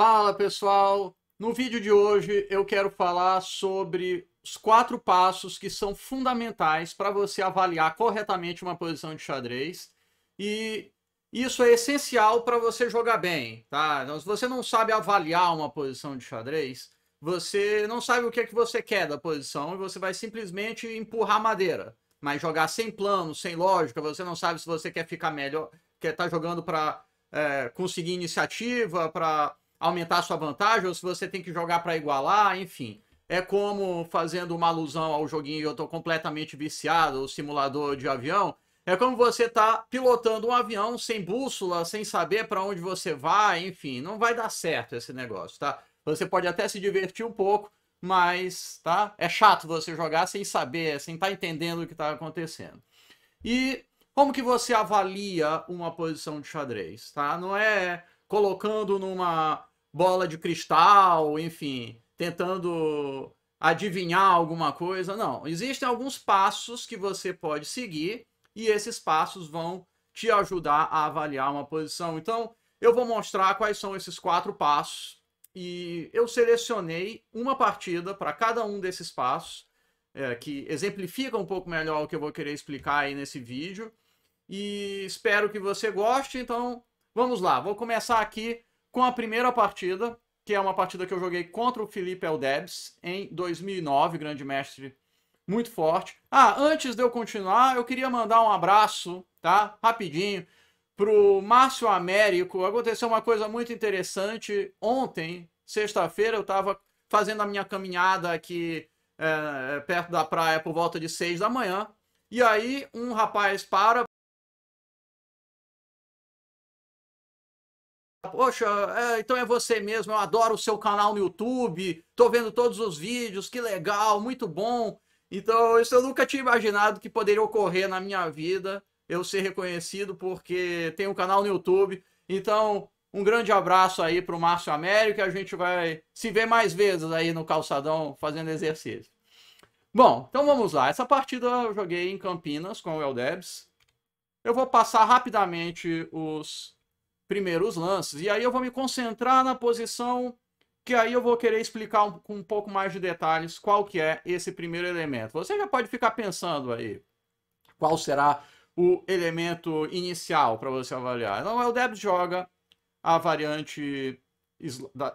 Fala pessoal! No vídeo de hoje eu quero falar sobre os quatro passos que são fundamentais para você avaliar corretamente uma posição de xadrez e isso é essencial para você jogar bem, tá? Então, se você não sabe avaliar uma posição de xadrez, você não sabe o que é que você quer da posição e você vai simplesmente empurrar madeira. Mas jogar sem plano, sem lógica, você não sabe se você quer ficar melhor, quer estar tá jogando para é, eh, conseguir iniciativa, para aumentar sua vantagem ou se você tem que jogar para igualar, enfim. É como fazendo uma alusão ao joguinho Eu Tô Completamente Viciado, o simulador de avião. É como você tá pilotando um avião sem bússola, sem saber para onde você vai, enfim, não vai dar certo esse negócio, tá? Você pode até se divertir um pouco, mas, tá? É chato você jogar sem saber, sem estar tá entendendo o que está acontecendo. E como que você avalia uma posição de xadrez, tá? Não é colocando numa bola de cristal, enfim, tentando adivinhar alguma coisa. Não, existem alguns passos que você pode seguir e esses passos vão te ajudar a avaliar uma posição. Então, eu vou mostrar quais são esses quatro passos e eu selecionei uma partida para cada um desses passos é, que exemplifica um pouco melhor o que eu vou querer explicar aí nesse vídeo. E espero que você goste. Então, vamos lá. Vou começar aqui com a primeira partida, que é uma partida que eu joguei contra o Felipe Eldebs em 2009, grande mestre muito forte. Ah, antes de eu continuar, eu queria mandar um abraço, tá? Rapidinho pro Márcio Américo. Aconteceu uma coisa muito interessante ontem, sexta-feira, eu estava fazendo a minha caminhada aqui é, perto da praia por volta de seis da manhã. E aí um rapaz para Poxa, é, então é você mesmo, eu adoro o seu canal no YouTube, tô vendo todos os vídeos, que legal, muito bom. Então, isso eu nunca tinha imaginado que poderia ocorrer na minha vida, eu ser reconhecido porque tem um canal no YouTube. Então, um grande abraço aí pro Márcio Américo, a gente vai se ver mais vezes aí no calçadão fazendo exercício. Bom, então vamos lá. Essa partida eu joguei em Campinas com o Eldebs. Eu vou passar rapidamente os primeiros lances. E aí eu vou me concentrar na posição que aí eu vou querer explicar um, com um pouco mais de detalhes qual que é esse primeiro elemento. Você já pode ficar pensando aí qual será o elemento inicial para você avaliar. então o Debs joga a variante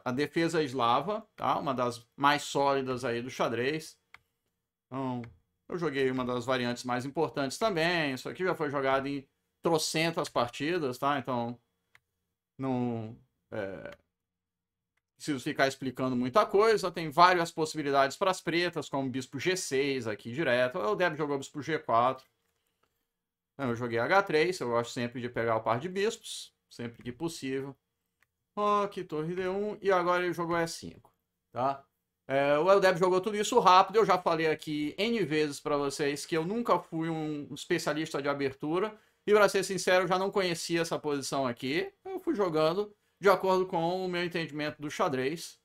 a defesa eslava, tá? Uma das mais sólidas aí do xadrez. Então, eu joguei uma das variantes mais importantes também. Isso aqui já foi jogado em trocentas partidas, tá? Então, não é, preciso ficar explicando muita coisa. Tem várias possibilidades para as pretas, como bispo G6 aqui direto. o deve jogou bispo G4. Eu joguei H3, eu gosto sempre de pegar o par de bispos, sempre que possível. Aqui, torre D1, e agora ele jogou E5, tá? É, o Eldeb jogou tudo isso rápido, eu já falei aqui N vezes para vocês que eu nunca fui um especialista de abertura, e para ser sincero, eu já não conhecia essa posição aqui, eu fui jogando de acordo com o meu entendimento do xadrez.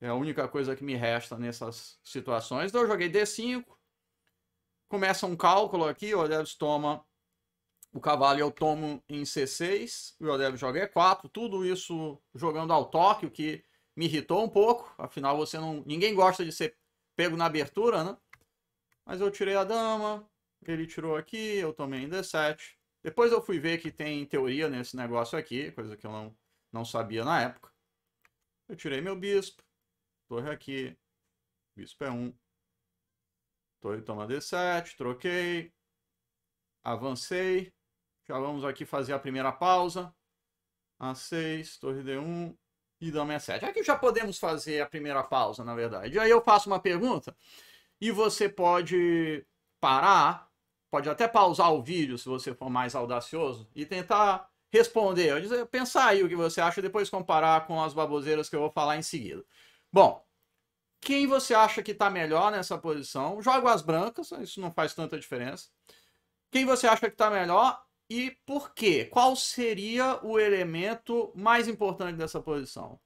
É a única coisa que me resta nessas situações. Então eu joguei D5. Começa um cálculo aqui, o Odebs toma o cavalo eu tomo em C6, o Odebs joga E4, tudo isso jogando ao toque, o que me irritou um pouco, afinal você não, ninguém gosta de ser pego na abertura, né? Mas eu tirei a dama, ele tirou aqui, eu tomei em D7. Depois eu fui ver que tem teoria nesse negócio aqui, coisa que eu não, não sabia na época. Eu tirei meu bispo, torre aqui, bispo é 1. Torre toma D7, troquei, avancei. Já vamos aqui fazer a primeira pausa. A6, torre D1 e dama E7. Aqui já podemos fazer a primeira pausa, na verdade. aí eu faço uma pergunta e você pode parar pode até pausar o vídeo se você for mais audacioso e tentar responder, eu dizer, pensar aí o que você acha e depois comparar com as baboseiras que eu vou falar em seguida. Bom, quem você acha que está melhor nessa posição? Jogo as brancas, isso não faz tanta diferença. Quem você acha que está melhor e por quê? Qual seria o elemento mais importante dessa posição?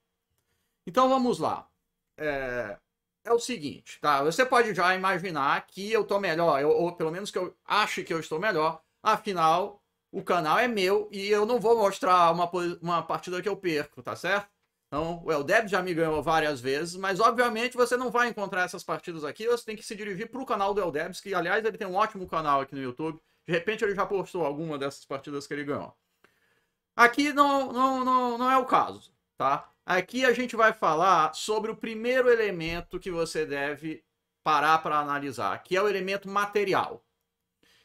Então vamos lá. É é o seguinte, tá? Você pode já imaginar que eu tô melhor, eu, ou pelo menos que eu acho que eu estou melhor. Afinal, o canal é meu e eu não vou mostrar uma, uma partida que eu perco, tá certo? Então, o Eldeb já me ganhou várias vezes, mas obviamente você não vai encontrar essas partidas aqui, você tem que se dirigir para o canal do Eldebs, que aliás ele tem um ótimo canal aqui no YouTube. De repente ele já postou alguma dessas partidas que ele ganhou. Aqui não, não, não, não é o caso, tá? Aqui a gente vai falar sobre o primeiro elemento que você deve parar para analisar, que é o elemento material.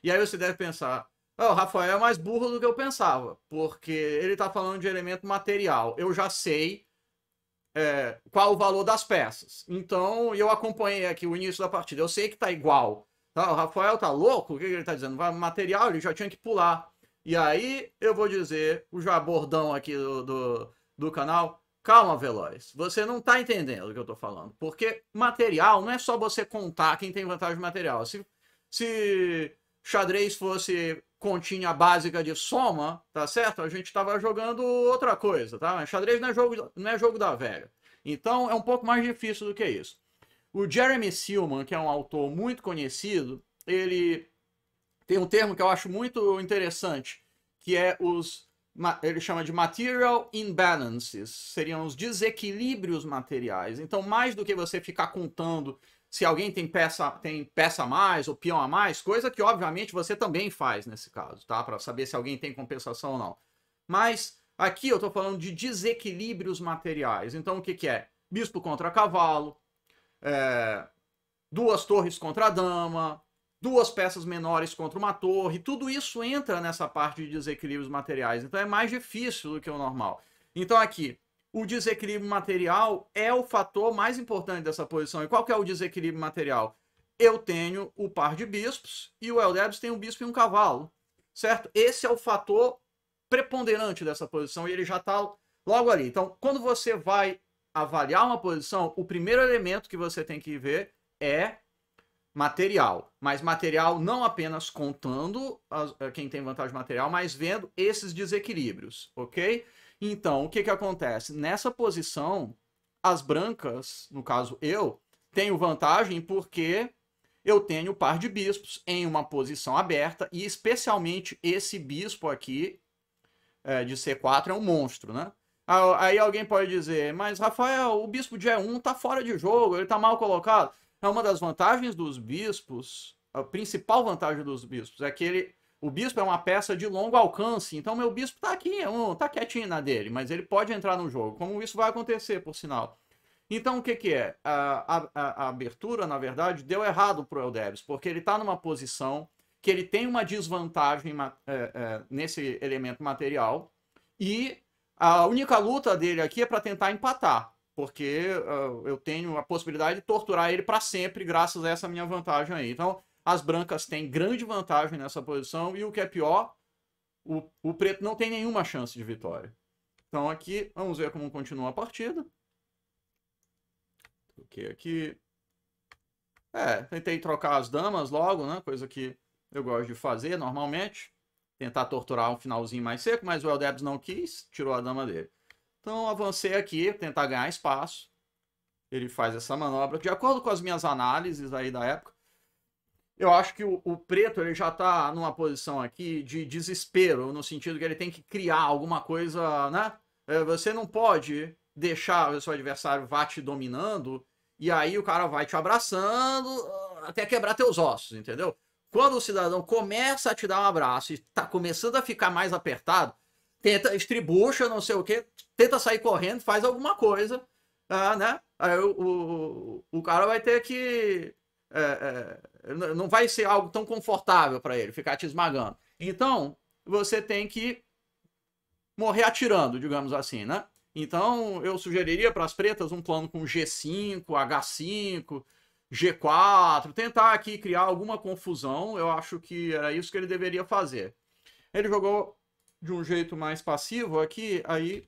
E aí você deve pensar, oh, o Rafael é mais burro do que eu pensava, porque ele está falando de elemento material. Eu já sei é, qual o valor das peças. Então, eu acompanhei aqui o início da partida. Eu sei que está igual. Ah, o Rafael está louco? O que, ele está dizendo? Vai material, ele já tinha que pular. E aí eu vou dizer o jabordão aqui do, do, do canal. Calma, Veloz. Você não está entendendo o que eu estou falando. Porque material não é só você contar quem tem vantagem material. Se, se xadrez fosse continha básica de soma, tá certo? A gente estava jogando outra coisa, tá? Xadrez não é, jogo, não é jogo da velha. Então é um pouco mais difícil do que isso. O Jeremy Silman, que é um autor muito conhecido, ele tem um termo que eu acho muito interessante, que é os ele chama de material imbalances, seriam os desequilíbrios materiais. Então, mais do que você ficar contando se alguém tem peça, tem peça a mais ou peão a mais, coisa que obviamente você também faz nesse caso, tá? Para saber se alguém tem compensação ou não. Mas aqui eu estou falando de desequilíbrios materiais. Então, o que, que é? Bispo contra cavalo, é, duas torres contra dama, duas peças menores contra uma torre, tudo isso entra nessa parte de desequilíbrios materiais. Então é mais difícil do que o normal. Então aqui, o desequilíbrio material é o fator mais importante dessa posição. E qual que é o desequilíbrio material? Eu tenho o par de bispos e o Eldebs tem um bispo e um cavalo, certo? Esse é o fator preponderante dessa posição e ele já está logo ali. Então, quando você vai avaliar uma posição, o primeiro elemento que você tem que ver é material, mas material não apenas contando as, eh, quem tem vantagem material, mas vendo esses desequilíbrios, ok? Então, o que, que acontece? Nessa posição, as brancas, no caso eu, tenho vantagem porque eu tenho o par de bispos em uma posição aberta e especialmente esse bispo aqui é, de C4 é um monstro, né? Aí alguém pode dizer, mas Rafael, o bispo de E1 tá fora de jogo, ele tá mal colocado. É uma das vantagens dos bispos, a principal vantagem dos bispos é que ele, o bispo é uma peça de longo alcance, então meu bispo tá aqui, tá quietinho na dele, mas ele pode entrar no jogo, como isso vai acontecer, por sinal. Então, o que, que é? A, a, a, abertura, na verdade, deu errado para o Eldebs, porque ele está numa posição que ele tem uma desvantagem é, é, nesse elemento material e a única luta dele aqui é para tentar empatar porque uh, eu tenho a possibilidade de torturar ele para sempre, graças a essa minha vantagem aí. Então, as brancas têm grande vantagem nessa posição, e o que é pior, o, o preto não tem nenhuma chance de vitória. Então, aqui, vamos ver como continua a partida. Troquei aqui. É, tentei trocar as damas logo, né? Coisa que eu gosto de fazer normalmente. Tentar torturar um finalzinho mais seco, mas o Eldebs não quis, tirou a dama dele. Então avancei aqui, tentar ganhar espaço. Ele faz essa manobra. De acordo com as minhas análises aí da época, eu acho que o, o preto ele já está numa posição aqui de desespero, no sentido que ele tem que criar alguma coisa, né? É, você não pode deixar o seu adversário vá te dominando e aí o cara vai te abraçando ah, até quebrar teus ossos, entendeu? Quando o cidadão começa a te dar um abraço e está começando a ficar mais apertado, tenta, estribucha, não sei o que, tenta sair correndo, faz alguma coisa, ah, né? Aí o, o, o cara vai ter que. É, é, não vai ser algo tão confortável para ele ficar te esmagando. Então, você tem que morrer atirando, digamos assim, né? Então, eu sugeriria para as pretas um plano com G5, H5, G4, tentar aqui criar alguma confusão. Eu acho que era isso que ele deveria fazer. Ele jogou de um jeito mais passivo aqui, aí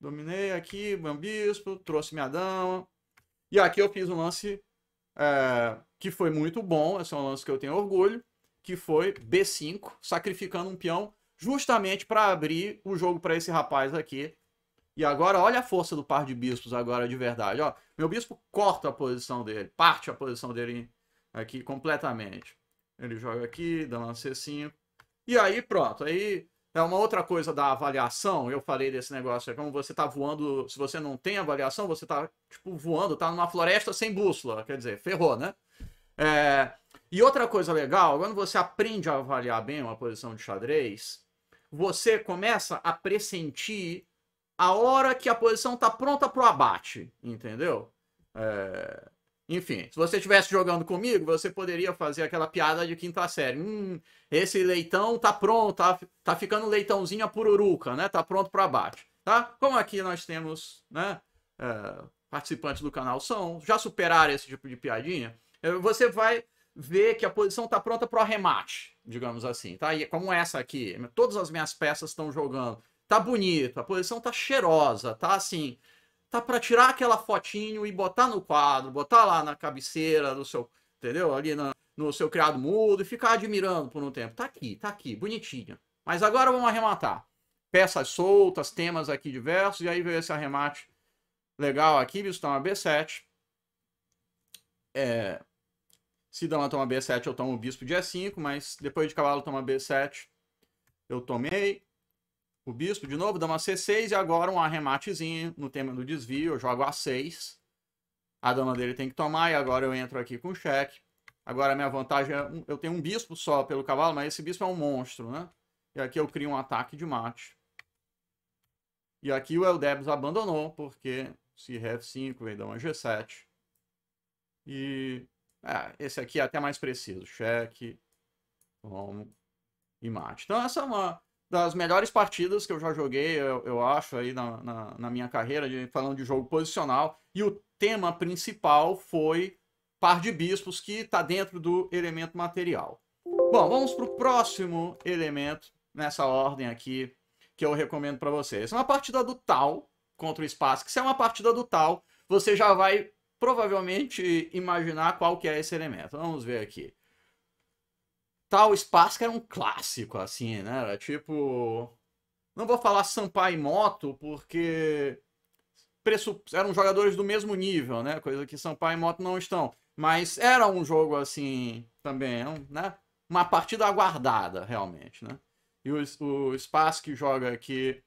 dominei aqui, bispo trouxe minha dama. E aqui eu fiz um lance é, que foi muito bom, esse é um lance que eu tenho orgulho, que foi B5, sacrificando um peão justamente para abrir o jogo para esse rapaz aqui. E agora olha a força do par de bispos agora de verdade. Ó, meu bispo corta a posição dele, parte a posição dele aqui completamente. Ele joga aqui, dá um C5. E aí pronto, aí é uma outra coisa da avaliação, eu falei desse negócio, é como você tá voando, se você não tem avaliação, você tá, tipo, voando, tá numa floresta sem bússola, quer dizer, ferrou, né? É... E outra coisa legal, quando você aprende a avaliar bem uma posição de xadrez, você começa a pressentir a hora que a posição tá pronta pro abate, entendeu? É... Enfim, se você estivesse jogando comigo, você poderia fazer aquela piada de quinta série. Hum, esse leitão tá pronto, tá, tá ficando leitãozinha pururuca, né? Tá pronto para baixo, tá? Como aqui nós temos, né? Uh, participantes do canal são, já superaram esse tipo de piadinha, é, você vai ver que a posição tá pronta pro arremate, digamos assim, tá? E é como essa aqui, todas as minhas peças estão jogando. Tá bonito, a posição tá cheirosa, tá assim tá para tirar aquela fotinho e botar no quadro, botar lá na cabeceira do seu, entendeu? Ali na, no seu criado mudo e ficar admirando por um tempo. Tá aqui, tá aqui, bonitinha. Mas agora vamos arrematar. Peças soltas, temas aqui diversos, e aí veio esse arremate legal aqui, visto tá uma B7. É, se dama toma B7, eu tomo o bispo de E5, mas depois de cavalo toma B7, eu tomei. O bispo de novo dá uma C6 e agora um arrematezinho no tema do desvio. Eu jogo A6. A dama dele tem que tomar e agora eu entro aqui com cheque. Agora a minha vantagem é... eu tenho um bispo só pelo cavalo, mas esse bispo é um monstro, né? E aqui eu crio um ataque de mate. E aqui o Eldebs abandonou, porque se F5 vem dar uma G7. E... É, esse aqui é até mais preciso. Cheque, vamos e mate. Então essa é uma das melhores partidas que eu já joguei, eu, eu acho, aí na, na, na minha carreira, de, falando de jogo posicional. E o tema principal foi par de bispos, que está dentro do elemento material. Bom, vamos para o próximo elemento nessa ordem aqui que eu recomendo para vocês. É uma partida do tal contra o espaço, que se é uma partida do tal, você já vai provavelmente imaginar qual que é esse elemento. Vamos ver aqui tal espaço que era um clássico, assim, né? Era tipo. Não vou falar Sampaio e Moto, porque eram jogadores do mesmo nível, né? Coisa que Sampaio e Moto não estão. Mas era um jogo assim também, é né? Uma partida aguardada, realmente, né? E o, o espaço que joga aqui,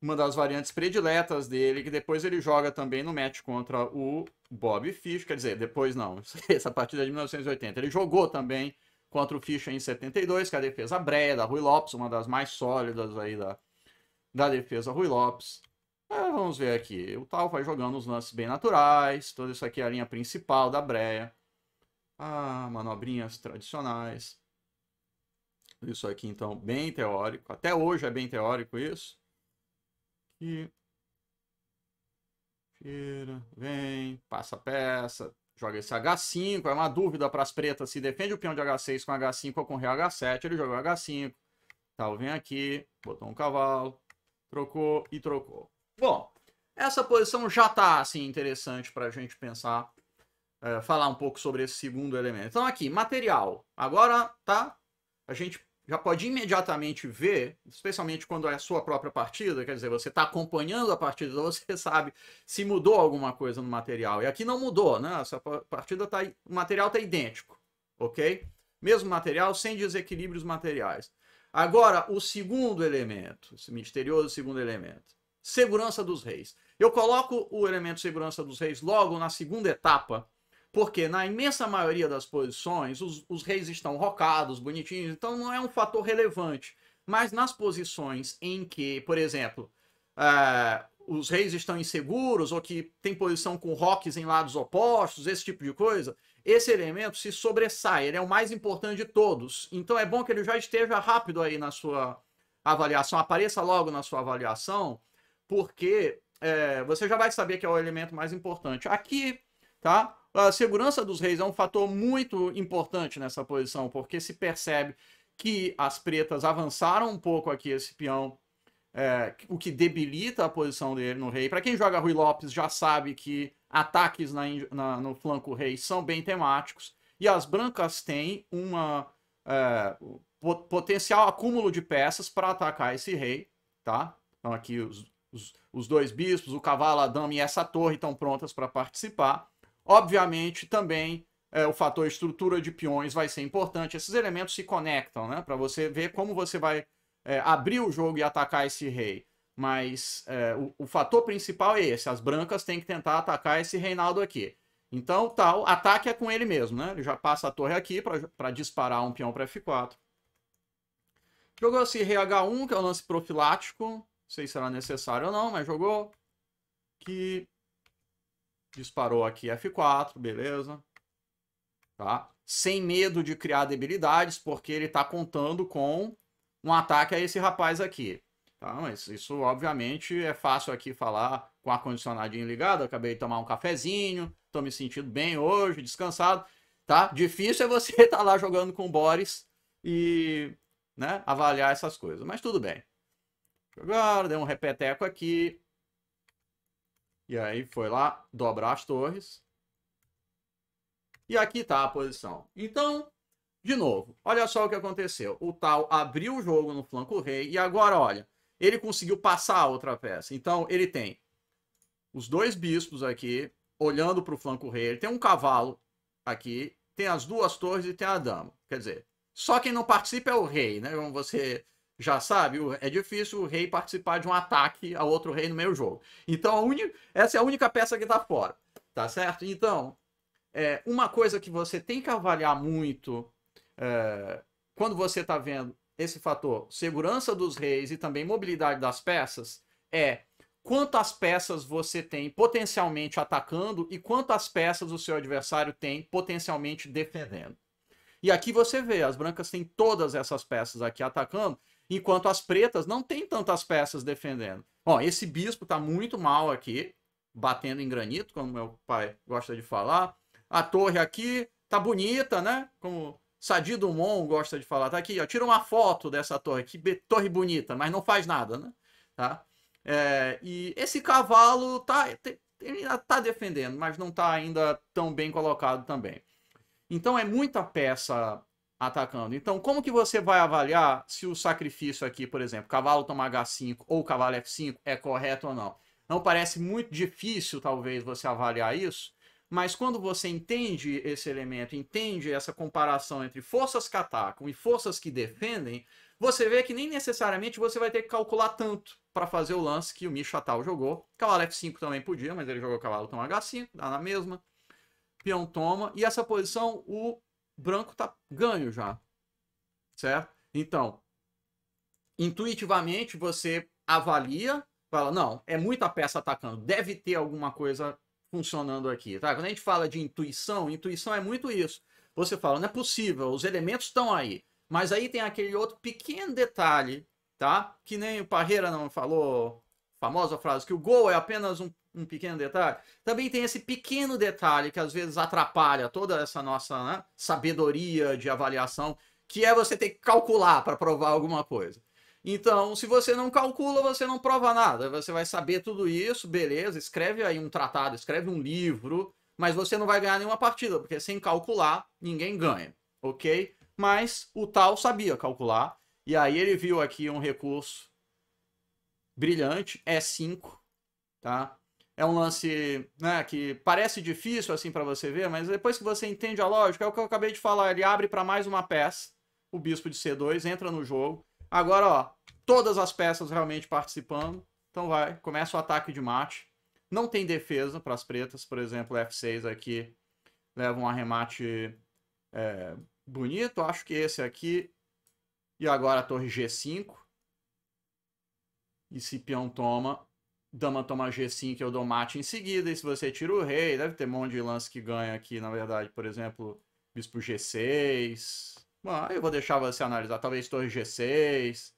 uma das variantes prediletas dele, que depois ele joga também no match contra o Bob Fish, quer dizer, depois não, essa partida é de 1980. Ele jogou também contra o Fischer em 72, que é a defesa breia da Rui Lopes, uma das mais sólidas aí da, da defesa Rui Lopes. É, vamos ver aqui. O Tal vai jogando os lances bem naturais. Tudo isso aqui é a linha principal da breia. Ah, manobrinhas tradicionais. Isso aqui, então, bem teórico. Até hoje é bem teórico isso. E... Tira, vem, passa a peça, Joga esse H5, é uma dúvida para as pretas se defende o peão de H6 com H5 ou com rei H7. Ele jogou H5. Tal, vem aqui, botou um cavalo, trocou e trocou. Bom, essa posição já está assim, interessante para a gente pensar, é, falar um pouco sobre esse segundo elemento. Então aqui, material. Agora tá a gente já pode imediatamente ver, especialmente quando é a sua própria partida, quer dizer, você está acompanhando a partida, você sabe se mudou alguma coisa no material. E aqui não mudou, né? Essa partida tá, o material está idêntico, ok? Mesmo material, sem desequilíbrios materiais. Agora, o segundo elemento, esse misterioso segundo elemento, segurança dos reis. Eu coloco o elemento segurança dos reis logo na segunda etapa porque na imensa maioria das posições, os, os reis estão rocados, bonitinhos, então não é um fator relevante. Mas nas posições em que, por exemplo, é, os reis estão inseguros ou que tem posição com roques em lados opostos, esse tipo de coisa, esse elemento se sobressai, ele é o mais importante de todos. Então é bom que ele já esteja rápido aí na sua avaliação, apareça logo na sua avaliação, porque é, você já vai saber que é o elemento mais importante. Aqui, tá? a segurança dos reis é um fator muito importante nessa posição, porque se percebe que as pretas avançaram um pouco aqui esse peão, é, o que debilita a posição dele no rei. Para quem joga Rui Lopes já sabe que ataques na, na, no flanco rei são bem temáticos, e as brancas têm um é, potencial acúmulo de peças para atacar esse rei, tá? Então aqui os, os, os dois bispos, o cavalo, a dama e essa torre estão prontas para participar. Obviamente, também é, o fator estrutura de peões vai ser importante. Esses elementos se conectam, né? Para você ver como você vai é, abrir o jogo e atacar esse rei. Mas é, o, o, fator principal é esse: as brancas têm que tentar atacar esse Reinaldo aqui. Então, tal, tá, ataque é com ele mesmo, né? Ele já passa a torre aqui para disparar um peão para F4. Jogou esse rei H1, que é o lance profilático. Não sei se será necessário ou não, mas jogou. Que Disparou aqui F4, beleza. Tá? Sem medo de criar debilidades, porque ele está contando com um ataque a esse rapaz aqui. Tá? Mas isso, obviamente, é fácil aqui falar com o ar-condicionadinho ligado. Acabei de tomar um cafezinho, estou me sentindo bem hoje, descansado. Tá? Difícil é você estar tá lá jogando com o Boris e né, avaliar essas coisas. Mas tudo bem. agora deu um repeteco aqui. E aí foi lá dobrar as torres. E aqui está a posição. Então, de novo, olha só o que aconteceu. O tal abriu o jogo no flanco rei e agora, olha, ele conseguiu passar a outra peça. Então, ele tem os dois bispos aqui olhando para o flanco rei. Ele tem um cavalo aqui, tem as duas torres e tem a dama. Quer dizer, só quem não participa é o rei, né? Como você já sabe, é difícil o rei participar de um ataque a outro rei no meio jogo. Então, un... essa é a única peça que está fora, tá certo? Então, é, uma coisa que você tem que avaliar muito é, quando você está vendo esse fator segurança dos reis e também mobilidade das peças é quantas peças você tem potencialmente atacando e quantas peças o seu adversário tem potencialmente defendendo. E aqui você vê, as brancas têm todas essas peças aqui atacando, enquanto as pretas não tem tantas peças defendendo. Ó, esse bispo está muito mal aqui, batendo em granito, como meu pai gosta de falar. A torre aqui tá bonita, né? Como Sadi Dumont gosta de falar. Tá aqui, ó, tira uma foto dessa torre, que torre bonita, mas não faz nada, né? Tá? É, e esse cavalo tá, ele tá defendendo, mas não tá ainda tão bem colocado também. Então é muita peça atacando. Então, como que você vai avaliar se o sacrifício aqui, por exemplo, cavalo toma H5 ou cavalo F5 é correto ou não? Não parece muito difícil, talvez, você avaliar isso, mas quando você entende esse elemento, entende essa comparação entre forças que atacam e forças que defendem, você vê que nem necessariamente você vai ter que calcular tanto para fazer o lance que o Misha Tal jogou. Cavalo F5 também podia, mas ele jogou cavalo toma H5, dá na mesma. Peão toma. E essa posição, o branco tá ganho já. Certo? Então, intuitivamente você avalia, fala, não, é muita peça atacando, deve ter alguma coisa funcionando aqui, tá? Quando a gente fala de intuição, intuição é muito isso. Você fala, não é possível, os elementos estão aí. Mas aí tem aquele outro pequeno detalhe, tá? Que nem o Parreira não falou, famosa frase, que o gol é apenas um um pequeno detalhe. Também tem esse pequeno detalhe que às vezes atrapalha toda essa nossa né, sabedoria de avaliação, que é você ter que calcular para provar alguma coisa. Então, se você não calcula, você não prova nada. Você vai saber tudo isso, beleza, escreve aí um tratado, escreve um livro, mas você não vai ganhar nenhuma partida, porque sem calcular, ninguém ganha, ok? Mas o tal sabia calcular, e aí ele viu aqui um recurso brilhante, E5, tá? é um lance né, que parece difícil assim para você ver, mas depois que você entende a lógica, é o que eu acabei de falar, ele abre para mais uma peça, o bispo de C2 entra no jogo. Agora, ó, todas as peças realmente participando. Então vai, começa o ataque de mate. Não tem defesa para as pretas, por exemplo, F6 aqui leva um arremate é, bonito. Acho que esse aqui. E agora a torre G5. E se peão toma, dama toma G5, eu dou mate em seguida, e se você tira o rei, deve ter um monte de lance que ganha aqui, na verdade, por exemplo, bispo G6. Bom, eu vou deixar você analisar, talvez torre G6.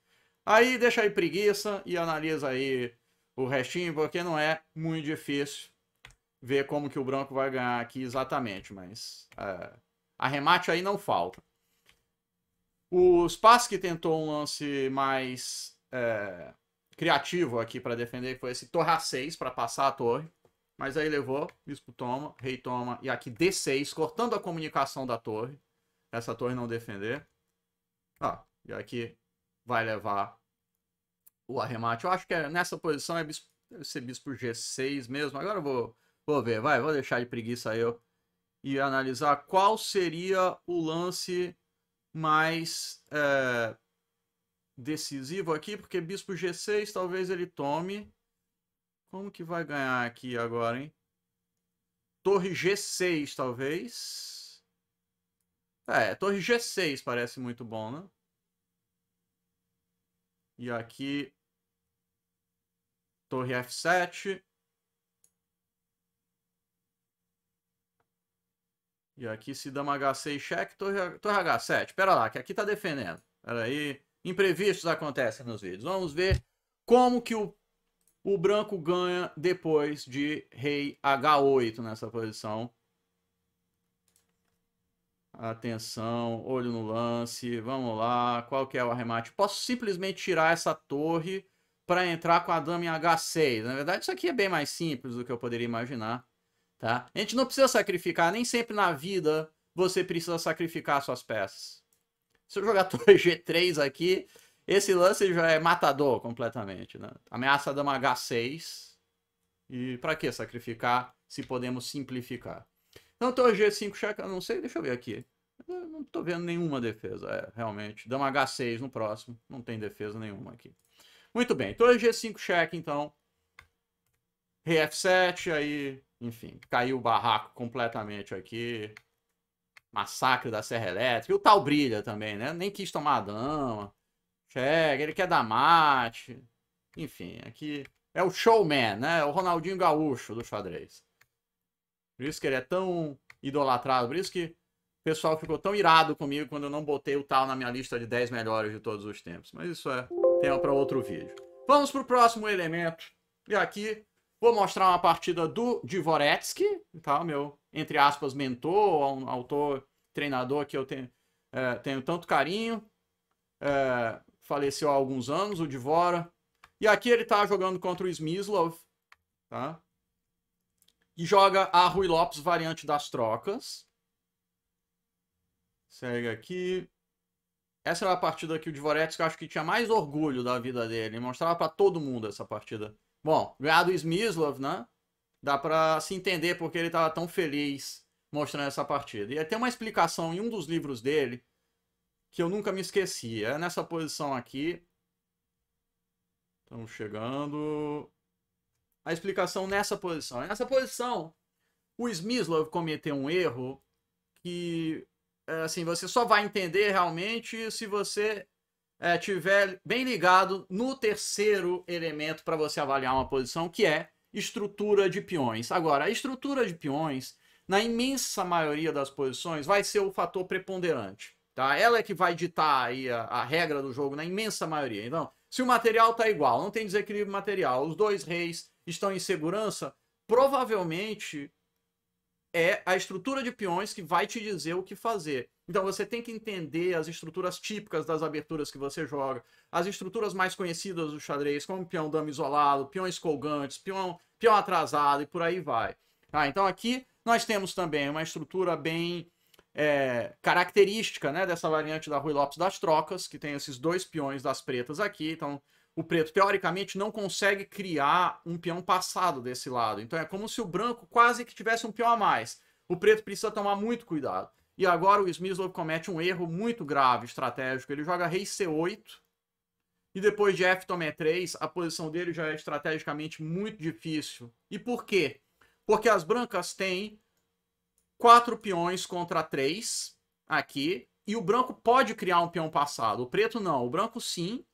Aí deixa aí preguiça e analisa aí o restinho, porque não é muito difícil ver como que o branco vai ganhar aqui exatamente, mas é, arremate aí não falta. O que tentou um lance mais... É, criativo aqui para defender, que foi esse torre A6 para passar a torre. Mas aí levou, bispo toma, rei toma, e aqui D6, cortando a comunicação da torre. Essa torre não defender. ó e aqui vai levar o arremate. Eu acho que é, nessa posição é bispo, deve ser bispo G6 mesmo. Agora eu vou, vou ver, vai, vou deixar de preguiça eu e analisar qual seria o lance mais é, decisivo aqui, porque bispo G6 talvez ele tome. Como que vai ganhar aqui agora, hein? Torre G6, talvez. É, torre G6 parece muito bom, né? E aqui... Torre F7. E aqui se dama H6 cheque, torre, torre H7. Pera lá, que aqui tá defendendo. Pera aí imprevistos acontecem nos vídeos. Vamos ver como que o, o branco ganha depois de rei H8 nessa posição. Atenção, olho no lance, vamos lá, qual que é o arremate? Posso simplesmente tirar essa torre para entrar com a dama em H6. Na verdade, isso aqui é bem mais simples do que eu poderia imaginar, tá? A gente não precisa sacrificar, nem sempre na vida você precisa sacrificar suas peças. Se eu jogar torre G3 aqui, esse lance já é matador completamente, né? Ameaça a dama H6. E para que sacrificar se podemos simplificar? Então, torre G5 checa, não sei, deixa eu ver aqui. Eu não tô vendo nenhuma defesa, é, realmente. Dama H6 no próximo, não tem defesa nenhuma aqui. Muito bem, torre G5 check então. Rei F7, aí, enfim, caiu o barraco completamente aqui. Massacre da Serra Elétrica. E o tal brilha também, né? Nem quis tomar a dama. Chega, ele quer dar mate. Enfim, aqui é o showman, né? O Ronaldinho Gaúcho do xadrez. Por isso que ele é tão idolatrado. Por isso que o pessoal ficou tão irado comigo quando eu não botei o tal na minha lista de 10 melhores de todos os tempos. Mas isso é tema para outro vídeo. Vamos para o próximo elemento. E aqui vou mostrar uma partida do Dvoretsky, tá? Meu entre aspas, mentor, um autor, treinador que eu tenho, é, tenho tanto carinho. É, faleceu há alguns anos, o Divora. E aqui ele tá jogando contra o Smyslov, tá? E joga a Rui Lopes, variante das trocas. Segue aqui. Essa era é a partida que o Dvoretsky acho que tinha mais orgulho da vida dele. Ele mostrava para todo mundo essa partida. Bom, ganhado do Smyslov, né? Dá para se entender porque ele estava tão feliz mostrando essa partida. E tem uma explicação em um dos livros dele que eu nunca me esqueci. É nessa posição aqui. Estamos chegando. A explicação nessa posição. Nessa posição, o Smyslov cometeu um erro que é, assim você só vai entender realmente se você é, tiver bem ligado no terceiro elemento para você avaliar uma posição, que é estrutura de peões. Agora, a estrutura de peões, na imensa maioria das posições, vai ser o fator preponderante. Tá? Ela é que vai ditar aí a, a regra do jogo na imensa maioria. Então, se o material está igual, não tem desequilíbrio material, os dois reis estão em segurança, provavelmente é a estrutura de peões que vai te dizer o que fazer. Então você tem que entender as estruturas típicas das aberturas que você joga, as estruturas mais conhecidas do xadrez, como peão dama isolado, peões colgantes, peão, peão atrasado e por aí vai. Tá? Então aqui nós temos também uma estrutura bem é, característica né, dessa variante da Rui Lopes das trocas, que tem esses dois peões das pretas aqui. Então o preto, teoricamente, não consegue criar um peão passado desse lado. Então é como se o branco quase que tivesse um peão a mais. O preto precisa tomar muito cuidado. E agora o Smith comete um erro muito grave estratégico. Ele joga rei C8 e depois de F toma E3. A posição dele já é estrategicamente muito difícil. E por quê? Porque as brancas têm quatro peões contra três aqui. E o branco pode criar um peão passado. O preto não. O branco sim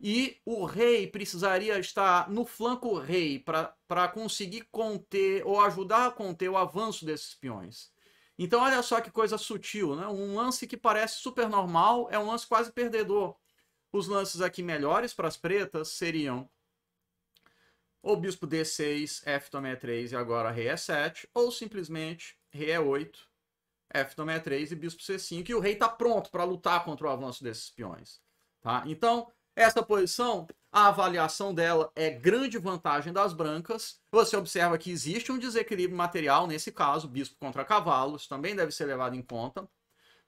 e o rei precisaria estar no flanco rei para conseguir conter ou ajudar a conter o avanço desses peões. Então, olha só que coisa sutil, né? Um lance que parece super normal é um lance quase perdedor. Os lances aqui melhores para as pretas seriam ou bispo D6, F toma E3 e agora rei é E7, ou simplesmente rei E8, é F toma E3 e bispo C5, e o rei está pronto para lutar contra o avanço desses peões. Tá? Então, essa posição, a avaliação dela é grande vantagem das brancas. Você observa que existe um desequilíbrio material, nesse caso, bispo contra cavalos, também deve ser levado em conta.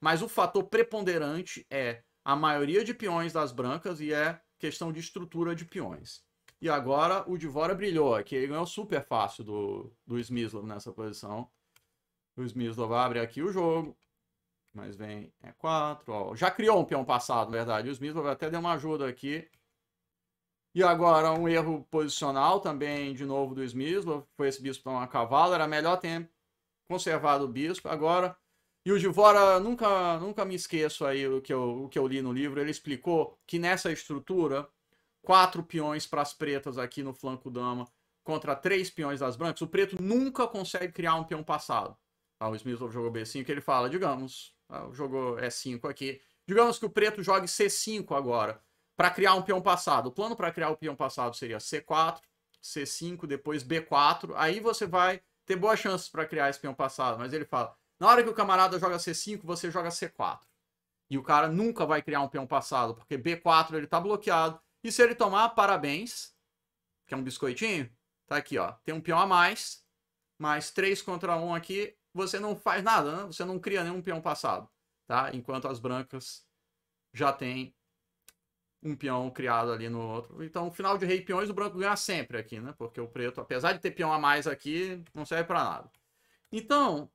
Mas o fator preponderante é a maioria de peões das brancas e é questão de estrutura de peões. E agora o Divora brilhou aqui. Ele ganhou super fácil do, do Smyslov nessa posição. O Smyslov abre aqui o jogo. Mas vem é 4. Ó. Já criou um peão passado, na verdade. O Smith até deu uma ajuda aqui. E agora um erro posicional também, de novo, do Smith. Foi esse bispo tomar cavalo. Era melhor ter conservado o bispo. Agora. E o Givora, nunca, nunca me esqueço aí o que, eu, o que eu li no livro. Ele explicou que nessa estrutura, quatro peões para as pretas aqui no flanco dama contra três peões das brancas, o preto nunca consegue criar um peão passado. Tá, o Smith jogou B5, que ele fala, digamos, ah, jogou E5 é aqui. Digamos que o preto jogue C5 agora, para criar um peão passado. O plano para criar o peão passado seria C4, C5, depois B4. Aí você vai ter boas chances para criar esse peão passado. Mas ele fala, na hora que o camarada joga C5, você joga C4. E o cara nunca vai criar um peão passado, porque B4 ele tá bloqueado. E se ele tomar, parabéns, que é um biscoitinho, tá aqui, ó. Tem um peão a mais, mais 3 contra 1 aqui, você não faz nada, né? você não cria nenhum peão passado, tá? Enquanto as brancas já tem um peão criado ali no outro. Então, final de rei peões, o branco ganha sempre aqui, né? Porque o preto, apesar de ter peão a mais aqui, não serve para nada. Então,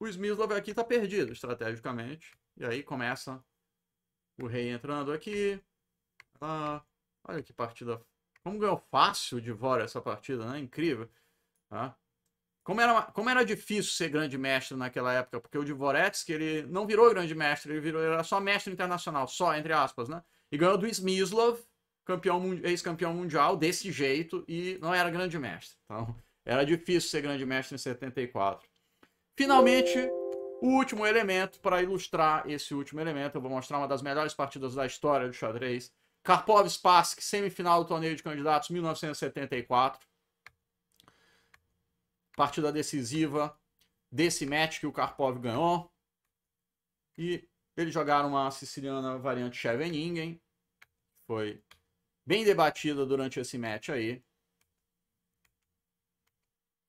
o Smilov aqui tá perdido estrategicamente. E aí começa o rei entrando aqui. Ah, olha que partida. Como ganhou fácil de Vora essa partida, né? Incrível. Tá? Ah. Como era, como era difícil ser grande mestre naquela época, porque o Dvoretsky, ele não virou grande mestre, ele, virou, ele era só mestre internacional, só, entre aspas, né? E ganhou do Smyslov, ex-campeão mundial, desse jeito, e não era grande mestre. Então, era difícil ser grande mestre em 74. Finalmente, o último elemento, para ilustrar esse último elemento, eu vou mostrar uma das melhores partidas da história do xadrez. Karpov-Spassky, semifinal do torneio de candidatos, 1974 partida decisiva desse match que o Karpov ganhou. E eles jogaram uma siciliana variante Scheveningen, foi bem debatida durante esse match aí.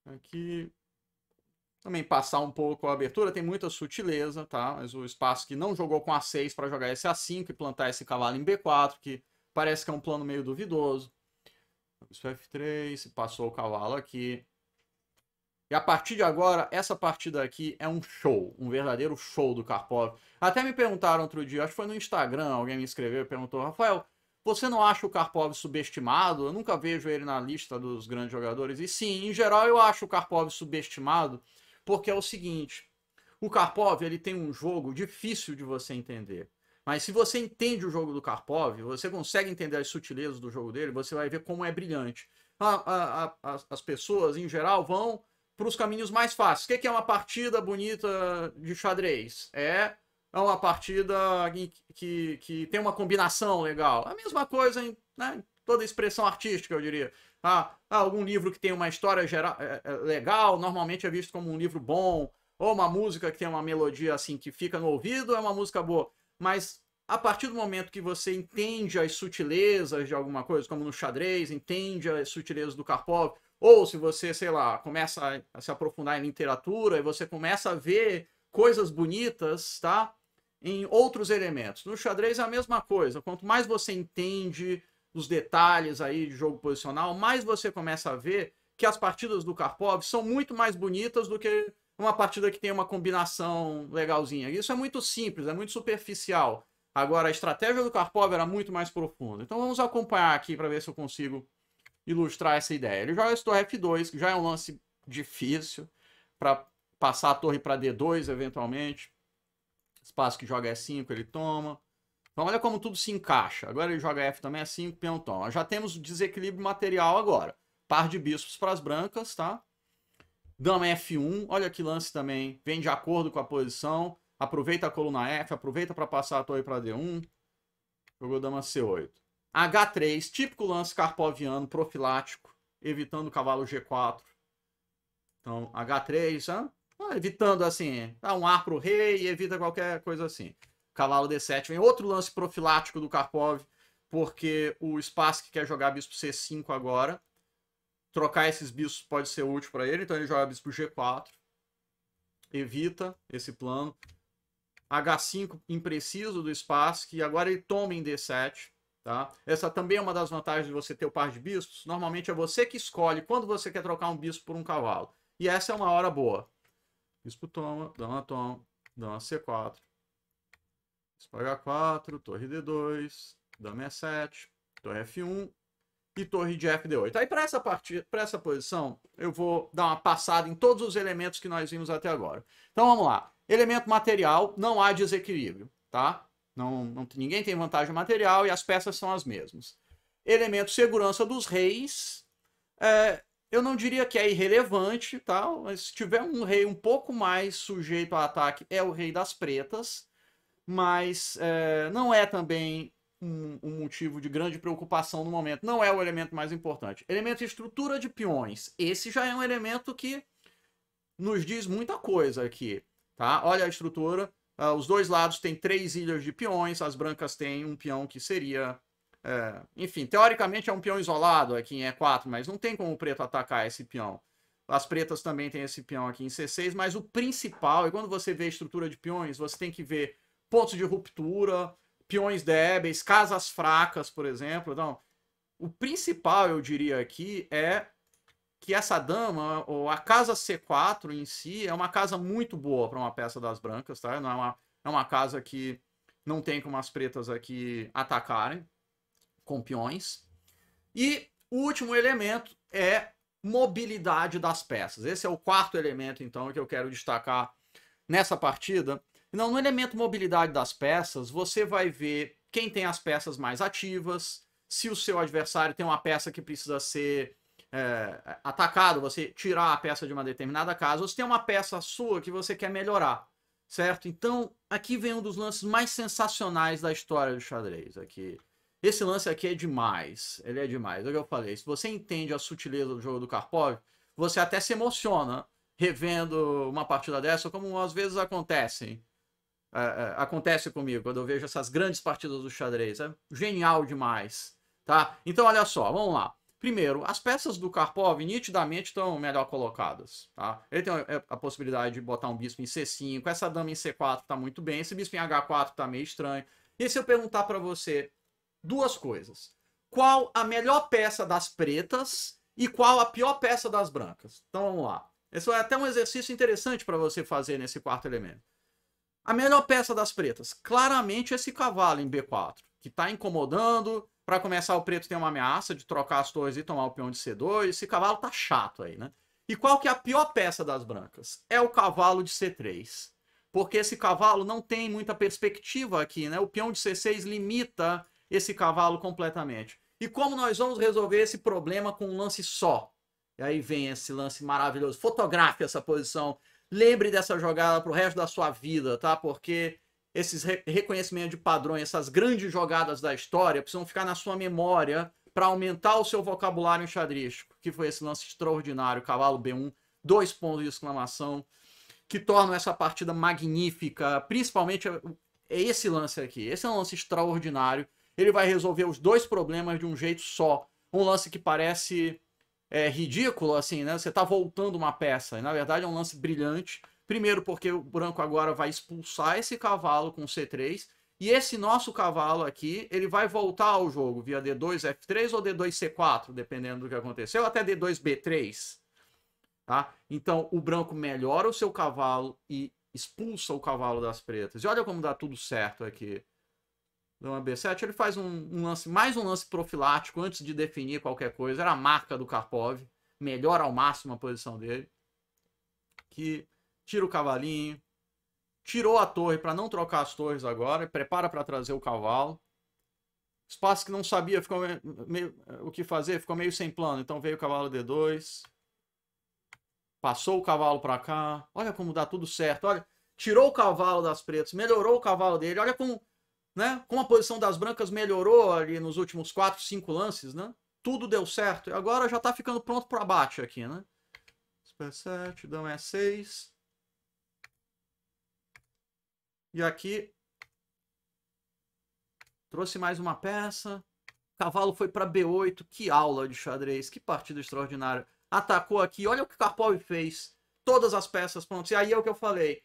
Aqui também passar um pouco a abertura, tem muita sutileza, tá? Mas o espaço que não jogou com A6 para jogar esse A5 e plantar esse cavalo em B4, que parece que é um plano meio duvidoso. Isso é F3, passou o cavalo aqui. E a partir de agora, essa partida aqui é um show, um verdadeiro show do Karpov. Até me perguntaram outro dia, acho que foi no Instagram, alguém me escreveu e perguntou, Rafael, você não acha o Karpov subestimado? Eu nunca vejo ele na lista dos grandes jogadores. E sim, em geral eu acho o Karpov subestimado, porque é o seguinte, o Karpov ele tem um jogo difícil de você entender. Mas se você entende o jogo do Karpov, você consegue entender as sutilezas do jogo dele, você vai ver como é brilhante. A, a, a, as pessoas, em geral, vão para os caminhos mais fáceis. O que, é uma partida bonita de xadrez? É, é uma partida que, que tem uma combinação legal. A mesma coisa em né, toda expressão artística, eu diria. Ah, ah, algum livro que tem uma história geral, é, é, legal, normalmente é visto como um livro bom, ou uma música que tem uma melodia assim que fica no ouvido, é uma música boa. Mas a partir do momento que você entende as sutilezas de alguma coisa, como no xadrez, entende as sutilezas do Karpov, ou se você, sei lá, começa a se aprofundar em literatura e você começa a ver coisas bonitas, tá? Em outros elementos. No xadrez é a mesma coisa. Quanto mais você entende os detalhes aí de jogo posicional, mais você começa a ver que as partidas do Karpov são muito mais bonitas do que uma partida que tem uma combinação legalzinha. Isso é muito simples, é muito superficial. Agora, a estratégia do Karpov era muito mais profunda. Então vamos acompanhar aqui para ver se eu consigo ilustrar essa ideia. Ele joga esse torre F2, que já é um lance difícil para passar a torre para D2 eventualmente. Espaço que joga E5, ele toma. Então olha como tudo se encaixa. Agora ele joga F também E5, peão toma. Já temos desequilíbrio material agora. Par de bispos para as brancas, tá? Dama F1, olha que lance também. Vem de acordo com a posição. Aproveita a coluna F, aproveita para passar a torre para D1. Jogou dama C8. H3, típico lance Karpoviano, profilático, evitando o cavalo G4. Então, H3, ah, evitando assim, dá um ar pro rei e evita qualquer coisa assim. Cavalo D7 vem outro lance profilático do Karpov, porque o Spassky quer jogar bispo C5 agora. Trocar esses bispos pode ser útil para ele, então ele joga bispo G4. Evita esse plano. H5 impreciso do Spassky, agora ele toma em D7 Tá? Essa também é uma das vantagens de você ter o par de bispos. Normalmente é você que escolhe quando você quer trocar um bispo por um cavalo. E essa é uma hora boa. Bispo toma, dama toma, dama C4. Bispo H4, torre D2, dama E7, torre F1 e torre de FD8. Aí para essa para essa posição, eu vou dar uma passada em todos os elementos que nós vimos até agora. Então vamos lá. Elemento material, não há desequilíbrio, tá? Não, não, ninguém tem vantagem material e as peças são as mesmas. Elemento segurança dos reis. É, eu não diria que é irrelevante, tal, tá? mas se tiver um rei um pouco mais sujeito a ataque, é o rei das pretas. Mas é, não é também um, um, motivo de grande preocupação no momento. Não é o elemento mais importante. Elemento estrutura de peões. Esse já é um elemento que nos diz muita coisa aqui. Tá? Olha a estrutura Uh, os dois lados têm três ilhas de peões, as brancas têm um peão que seria. É, enfim, teoricamente é um peão isolado aqui em E4, mas não tem como o preto atacar esse peão. As pretas também têm esse peão aqui em C6, mas o principal e quando você vê a estrutura de peões, você tem que ver pontos de ruptura, peões débeis, casas fracas, por exemplo. Então, o principal, eu diria aqui, é que essa dama, ou a casa C4 em si, é uma casa muito boa para uma peça das brancas, tá? Não é uma, é uma casa que não tem como as pretas aqui atacarem com peões. E o último elemento é mobilidade das peças. Esse é o quarto elemento, então, que eu quero destacar nessa partida. Não, no elemento mobilidade das peças, você vai ver quem tem as peças mais ativas, se o seu adversário tem uma peça que precisa ser é, atacado, você tirar a peça de uma determinada casa, ou se tem uma peça sua que você quer melhorar, certo? Então, aqui vem um dos lances mais sensacionais da história do xadrez. Aqui. Esse lance aqui é demais. Ele é demais. É o que eu falei. Se você entende a sutileza do jogo do Karpov, você até se emociona revendo uma partida dessa, como às vezes acontece. É, é, acontece comigo quando eu vejo essas grandes partidas do xadrez. É genial demais. Tá? Então, olha só, vamos lá. Primeiro, as peças do Karpov nitidamente estão melhor colocadas. Tá? Ele tem é, a possibilidade de botar um bispo em C5, essa dama em C4 está muito bem, esse bispo em H4 está meio estranho. E se eu perguntar para você duas coisas? Qual a melhor peça das pretas e qual a pior peça das brancas? Então vamos lá. Esse é até um exercício interessante para você fazer nesse quarto elemento. A melhor peça das pretas, claramente esse cavalo em B4, que está incomodando, para começar, o preto tem uma ameaça de trocar as torres e tomar o peão de C2. Esse cavalo tá chato aí, né? E qual que é a pior peça das brancas? É o cavalo de C3. Porque esse cavalo não tem muita perspectiva aqui, né? O peão de C6 limita esse cavalo completamente. E como nós vamos resolver esse problema com um lance só? E aí vem esse lance maravilhoso. Fotografe essa posição. Lembre dessa jogada pro resto da sua vida, tá? Porque esses re de padrões, essas grandes jogadas da história, precisam ficar na sua memória para aumentar o seu vocabulário em xadrez, que foi esse lance extraordinário, cavalo B1, dois pontos de exclamação, que tornam essa partida magnífica, principalmente é, é esse lance aqui. Esse é um lance extraordinário. Ele vai resolver os dois problemas de um jeito só. Um lance que parece é, ridículo, assim, né? Você está voltando uma peça. E, na verdade, é um lance brilhante Primeiro, porque o branco agora vai expulsar esse cavalo com C3. E esse nosso cavalo aqui, ele vai voltar ao jogo via D2, F3 ou D2, C4, dependendo do que aconteceu, até D2, B3. Tá? Então, o branco melhora o seu cavalo e expulsa o cavalo das pretas. E olha como dá tudo certo aqui. Dama B7, ele faz um, um lance, mais um lance profilático antes de definir qualquer coisa. Era a marca do Karpov. Melhora ao máximo a posição dele. Que tira o cavalinho, tirou a torre para não trocar as torres agora, prepara para trazer o cavalo. Espaço que não sabia ficou meio, meio, eh, o que fazer, ficou meio sem plano. Então veio o cavalo D2. Passou o cavalo para cá. Olha como dá tudo certo. Olha, tirou o cavalo das pretas, melhorou o cavalo dele. Olha como, né, como a posição das brancas melhorou ali nos últimos 4, 5 lances, né? Tudo deu certo. e Agora já está ficando pronto para abate aqui, né? Super 7, dão E6. E aqui trouxe mais uma peça. Cavalo foi para B8. Que aula de xadrez, que partida extraordinária. Atacou aqui, olha o que Karpov fez. Todas as peças prontas. E aí é o que eu falei.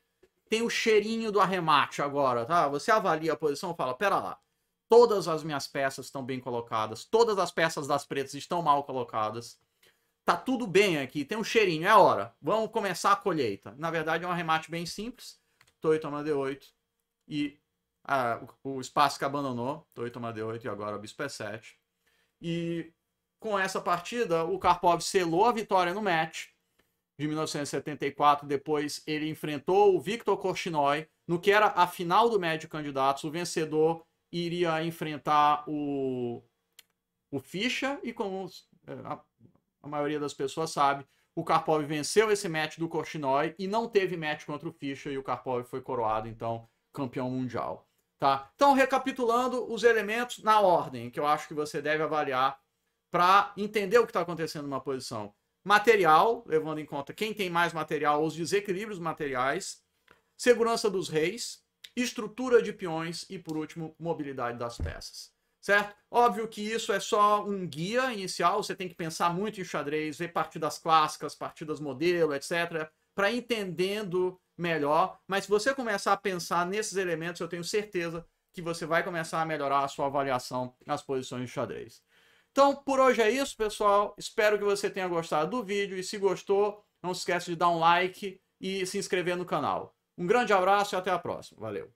Tem o cheirinho do arremate agora, tá? Você avalia a posição e fala, pera lá. Todas as minhas peças estão bem colocadas. Todas as peças das pretas estão mal colocadas. Tá tudo bem aqui, tem um cheirinho, é hora. Vamos começar a colheita. Na verdade é um arremate bem simples. t toma D8 e a, ah, o, espaço que abandonou, 8 uma D8 e agora o bispo é E7. E com essa partida, o Karpov selou a vitória no match de 1974. Depois ele enfrentou o Viktor Korchnoi, no que era a final do match de candidatos. O vencedor iria enfrentar o, o Ficha e como é, a, a maioria das pessoas sabe, o Karpov venceu esse match do Korchnoi e não teve match contra o Fischer e o Karpov foi coroado, então, campeão mundial. Tá? Então, recapitulando os elementos na ordem que eu acho que você deve avaliar para entender o que está acontecendo numa posição. Material, levando em conta quem tem mais material, os desequilíbrios materiais, segurança dos reis, estrutura de peões e, por último, mobilidade das peças. Certo? Óbvio que isso é só um guia inicial, você tem que pensar muito em xadrez, ver partidas clássicas, partidas modelo, etc., para entendendo melhor. Mas se você começar a pensar nesses elementos, eu tenho certeza que você vai começar a melhorar a sua avaliação nas posições de xadrez. Então, por hoje é isso, pessoal. Espero que você tenha gostado do vídeo e se gostou, não se esquece de dar um like e se inscrever no canal. Um grande abraço e até a próxima. Valeu!